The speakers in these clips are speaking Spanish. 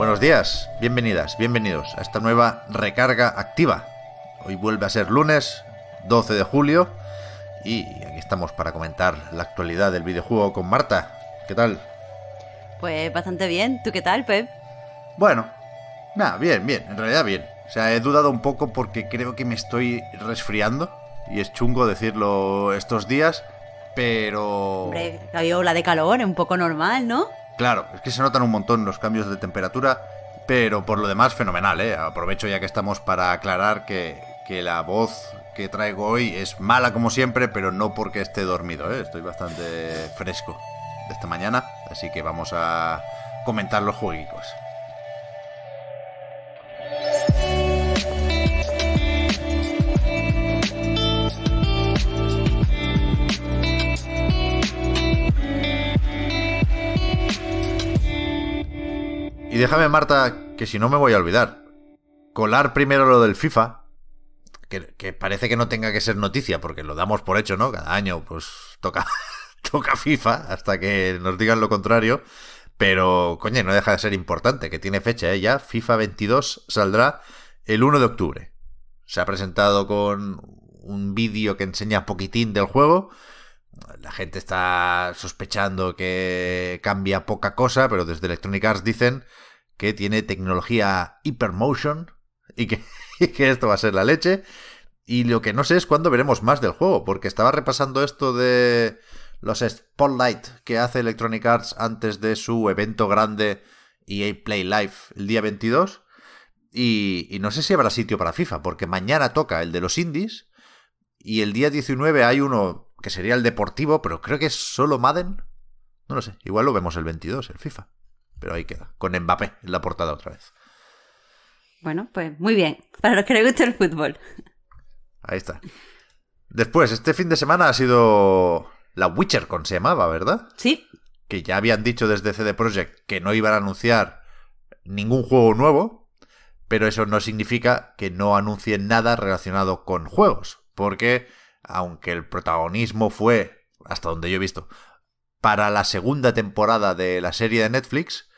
Buenos días, bienvenidas, bienvenidos a esta nueva recarga activa. Hoy vuelve a ser lunes 12 de julio y aquí estamos para comentar la actualidad del videojuego con Marta. ¿Qué tal? Pues bastante bien. ¿Tú qué tal, Pep? Bueno, nada, bien, bien, en realidad bien. O sea, he dudado un poco porque creo que me estoy resfriando y es chungo decirlo estos días, pero... Hombre, había ola de calor, un poco normal, ¿no? Claro, es que se notan un montón los cambios de temperatura, pero por lo demás fenomenal, ¿eh? Aprovecho ya que estamos para aclarar que, la voz que traigo hoy es mala como siempre, pero no porque esté dormido, ¿eh? Estoy bastante fresco de esta mañana, así que vamos a comentar los jueguitos. déjame, Marta, que si no me voy a olvidar. Colar primero lo del FIFA, que, parece que no tenga que ser noticia, porque lo damos por hecho, ¿no? Cada año, pues, toca, toca FIFA hasta que nos digan lo contrario. Pero, coño, no deja de ser importante, que tiene fecha, ¿eh? Ya FIFA 22 saldrá el 1 de octubre. Se ha presentado con un vídeo que enseña poquitín del juego. La gente está sospechando que cambia poca cosa, pero desde Electronic Arts dicen que tiene tecnología Hypermotion y que, que esto va a ser la leche. Y lo que no sé es cuándo veremos más del juego, porque estaba repasando esto de los Spotlight que hace Electronic Arts antes de su evento grande EA Play Live el día 22. Y, y, no sé si habrá sitio para FIFA, porque mañana toca el de los indies y el día 19 hay uno que sería el deportivo, pero creo que es solo Madden. No lo sé, igual lo vemos el 22, el FIFA. Pero ahí queda, con Mbappé en la portada otra vez. Bueno, pues muy bien, para los que les gusta el fútbol. Ahí está. Después, este fin de semana ha sido la Witcher con se llamaba, ¿verdad? Sí. Que ya habían dicho desde CD Projekt que no iban a anunciar ningún juego nuevo, pero eso no significa que no anuncien nada relacionado con juegos, porque aunque el protagonismo fue, hasta donde yo he visto, para la segunda temporada de la serie de Netflix,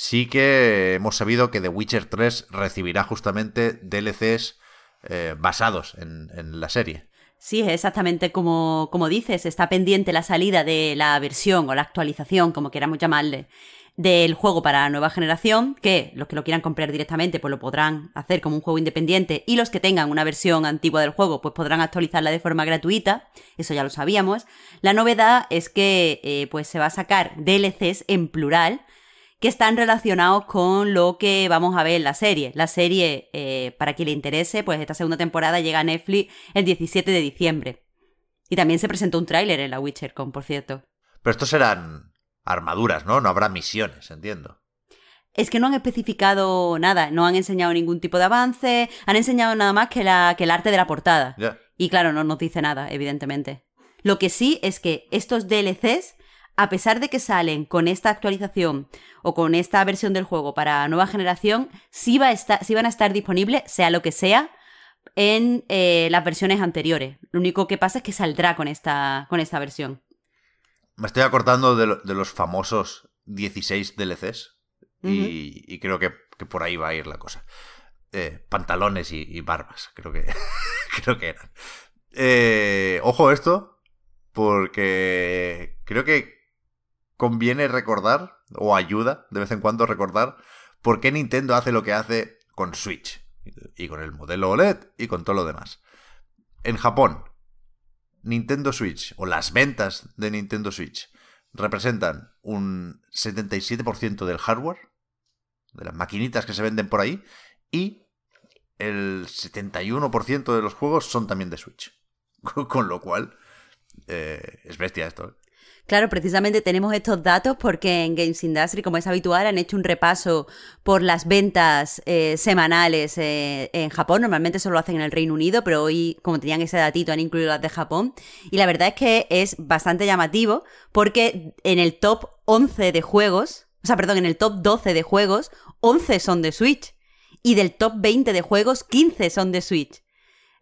sí que hemos sabido que The Witcher 3 recibirá justamente DLCs eh, basados en, la serie. Sí, exactamente como, dices, está pendiente la salida de la versión o la actualización, como queramos llamarle, del juego para la nueva generación, que los que lo quieran comprar directamente pues lo podrán hacer como un juego independiente y los que tengan una versión antigua del juego pues podrán actualizarla de forma gratuita, eso ya lo sabíamos. La novedad es que eh, pues se va a sacar DLCs en plural, que están relacionados con lo que vamos a ver en la serie. La serie, eh, para quien le interese, pues esta segunda temporada llega a Netflix el 17 de diciembre. Y también se presentó un tráiler en la WitcherCon, por cierto. Pero estos serán armaduras, ¿no? No habrá misiones, entiendo. Es que no han especificado nada, no han enseñado ningún tipo de avance, han enseñado nada más que, la, que el arte de la portada. Y claro, no nos dice nada, evidentemente. Lo que sí es que estos DLCs a pesar de que salen con esta actualización o con esta versión del juego para nueva generación, sí, va sí van a estar disponibles, sea lo que sea, en eh, las versiones anteriores. Lo único que pasa es que saldrá con esta, con esta versión. Me estoy acordando de, los famosos 16 DLCs y, creo que, por ahí va a ir la cosa. Eh, pantalones y, barbas, creo que, creo que eran. Eh, ojo esto, porque creo que conviene recordar, o ayuda de vez en cuando recordar, por qué Nintendo hace lo que hace con Switch, y con el modelo OLED, y con todo lo demás. En Japón, Nintendo Switch, o las ventas de Nintendo Switch, representan un 77% del hardware, de las maquinitas que se venden por ahí, y el 71% de los juegos son también de Switch. Con lo cual, eh, es bestia esto. ¿eh? Claro, precisamente tenemos estos datos porque en Games Industry, como es habitual, han hecho un repaso por las ventas eh, semanales eh, en Japón. Normalmente solo lo hacen en el Reino Unido, pero hoy, como tenían ese datito, han incluido las de Japón. Y la verdad es que es bastante llamativo porque en el top 11 de juegos, o sea, perdón, en el top 12 de juegos, 11 son de Switch. Y del top 20 de juegos, 15 son de Switch.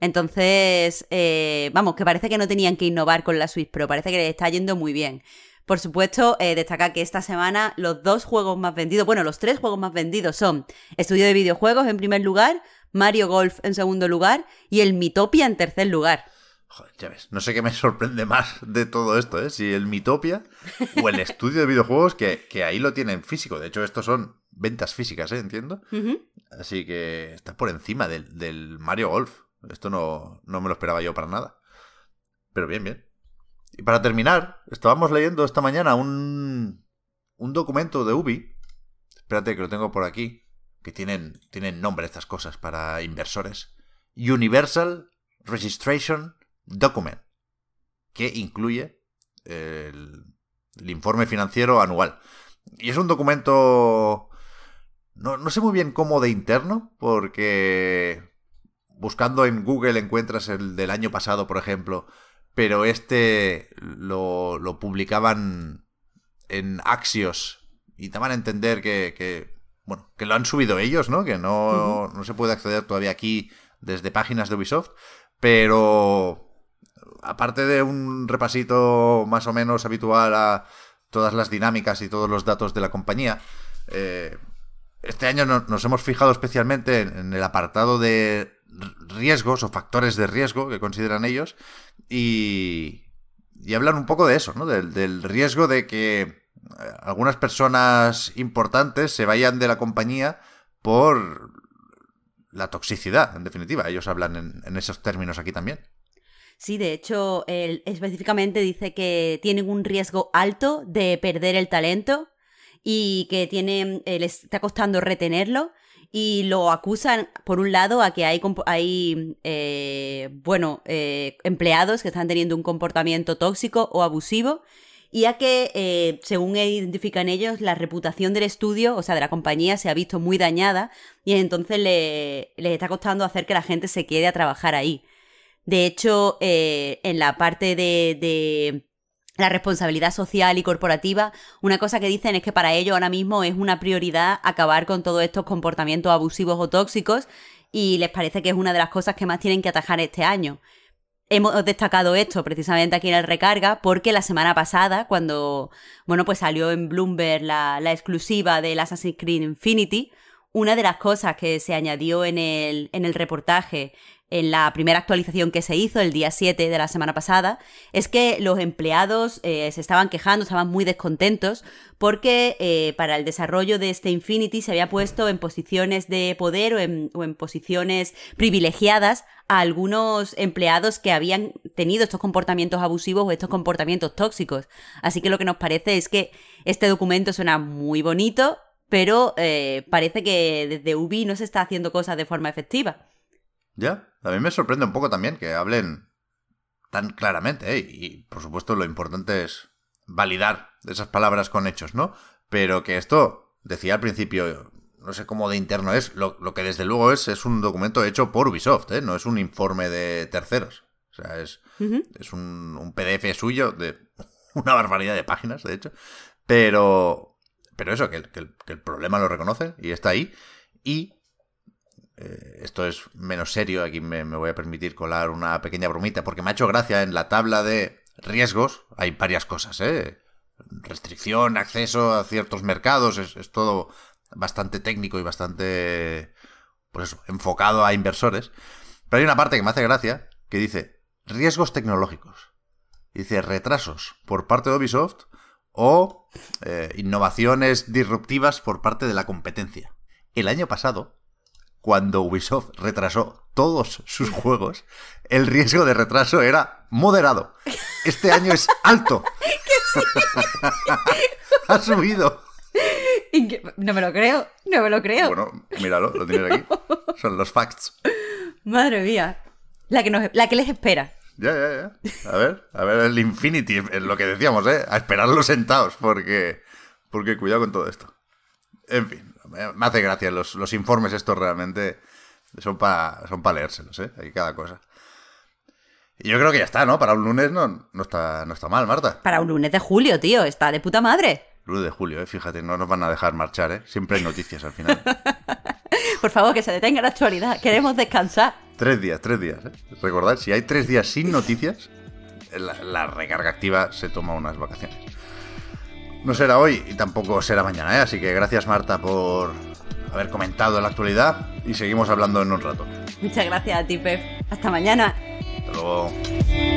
Entonces, eh, vamos, que parece que no tenían que innovar con la Switch Pro, parece que les está yendo muy bien. Por supuesto, eh, destaca que esta semana los dos juegos más vendidos, bueno, los tres juegos más vendidos son Estudio de Videojuegos en primer lugar, Mario Golf en segundo lugar y el Mitopia en tercer lugar. Joder, ya ves, no sé qué me sorprende más de todo esto, ¿eh? Si el Mitopia o el estudio de videojuegos, que, ahí lo tienen físico. De hecho, estos son ventas físicas, ¿eh? Entiendo. Así que está por encima del, del Mario Golf. Esto no, no me lo esperaba yo para nada. Pero bien, bien. Y para terminar, estábamos leyendo esta mañana un, un documento de Ubi. Espérate que lo tengo por aquí. Que tienen, nombre estas cosas para inversores. Universal Registration Document. Que incluye el, el informe financiero anual. Y es un documento... no sé muy bien cómo de interno, porque buscando en Google encuentras el del año pasado, por ejemplo, pero este lo, publicaban en Axios y te van a entender que, bueno, que lo han subido ellos, ¿no? Que no, no se puede acceder todavía aquí desde páginas de Ubisoft, pero aparte de un repasito más o menos habitual a todas las dinámicas y todos los datos de la compañía, eh, este año nos hemos fijado especialmente en, el apartado de riesgos o factores de riesgo que consideran ellos y, hablan un poco de eso, ¿no? Del, riesgo de que eh, algunas personas importantes se vayan de la compañía por la toxicidad, en definitiva. Ellos hablan en, esos términos aquí también. Sí, de hecho, específicamente dice que tienen un riesgo alto de perder el talento y que tiene, eh, les está costando retenerlo y lo acusan, por un lado, a que hay, hay eh, bueno, eh, empleados que están teniendo un comportamiento tóxico o abusivo y a que, eh, según identifican ellos, la reputación del estudio, o sea, de la compañía, se ha visto muy dañada y entonces le, les está costando hacer que la gente se quede a trabajar ahí. De hecho, en la parte de la responsabilidad social y corporativa, una cosa que dicen es que para ellos ahora mismo es una prioridad acabar con todos estos comportamientos abusivos o tóxicos y les parece que es una de las cosas que más tienen que atajar este año. Hemos destacado esto precisamente aquí en el Recarga porque la semana pasada, cuando bueno, pues salió en Bloomberg la, la exclusiva del Assassin's Creed Infinity, una de las cosas que se añadió en el, en el reportaje en la primera actualización que se hizo el día 7 de la semana pasada, es que los empleados eh, se estaban quejando, estaban muy descontentos, porque eh, para el desarrollo de este Infinity se había puesto en posiciones de poder o en, posiciones privilegiadas a algunos empleados que habían tenido estos comportamientos abusivos o estos comportamientos tóxicos. Así que lo que nos parece es que este documento suena muy bonito, pero eh, parece que desde Ubi no se está haciendo cosas de forma efectiva. Ya, a mí me sorprende un poco también que hablen tan claramente, ¿eh? y por supuesto lo importante es validar esas palabras con hechos, ¿no? Pero que esto, decía al principio, no sé cómo de interno es, lo, que desde luego es, es un documento hecho por Ubisoft, ¿eh? No es un informe de terceros. O sea, es, es un, PDF suyo de una barbaridad de páginas, de hecho. Pero, pero eso, que el problema lo reconoce y está ahí. Y eh, esto es menos serio, aquí me, voy a permitir colar una pequeña bromita, porque me ha hecho gracia en la tabla de riesgos, hay varias cosas, ¿eh? Restricción, acceso a ciertos mercados, es, todo bastante técnico y bastante, pues enfocado a inversores. Pero hay una parte que me hace gracia, que dice riesgos tecnológicos. Dice retrasos por parte de Ubisoft o eh, innovaciones disruptivas por parte de la competencia. El año pasado, cuando Ubisoft retrasó todos sus juegos, el riesgo de retraso era moderado. Este año es alto. ha subido. No me lo creo, no me lo creo. Bueno, míralo, lo tienes aquí. Son los facts. Madre mía. La que, nos, la que les espera. Ya, ya, ya. A ver, a ver, el Infinity, lo que decíamos, ¿eh? A esperarlos sentados, porque, porque cuidado con todo esto. En fin, me hace gracia. Los, los informes estos realmente son para son pa leérselos, ¿eh? Hay cada cosa. Y yo creo que ya está, ¿no? Para un lunes no, no, está, no está mal, Marta. Para un lunes de julio, tío. Está de puta madre. Lunes de julio, ¿eh? Fíjate, no nos van a dejar marchar, ¿eh? Siempre hay noticias al final. Por favor, que se detenga la actualidad. Queremos descansar. tres días, tres días. ¿eh? Recordad, si hay tres días sin noticias, la recarga activa se toma unas vacaciones. No será hoy y tampoco será mañana, ¿eh? así que gracias Marta por haber comentado la actualidad y seguimos hablando en un rato. Muchas gracias a ti, Pep. Hasta mañana. Hasta luego.